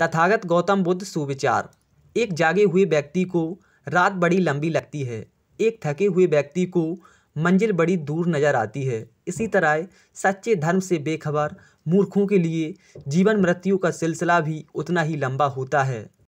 तथागत गौतम बुद्ध सुविचार एक जागे हुए व्यक्ति को रात बड़ी लंबी लगती है एक थके हुए व्यक्ति को मंजिल बड़ी दूर नज़र आती है इसी तरह सच्चे धर्म से बेखबर मूर्खों के लिए जीवन मृत्यु का सिलसिला भी उतना ही लंबा होता है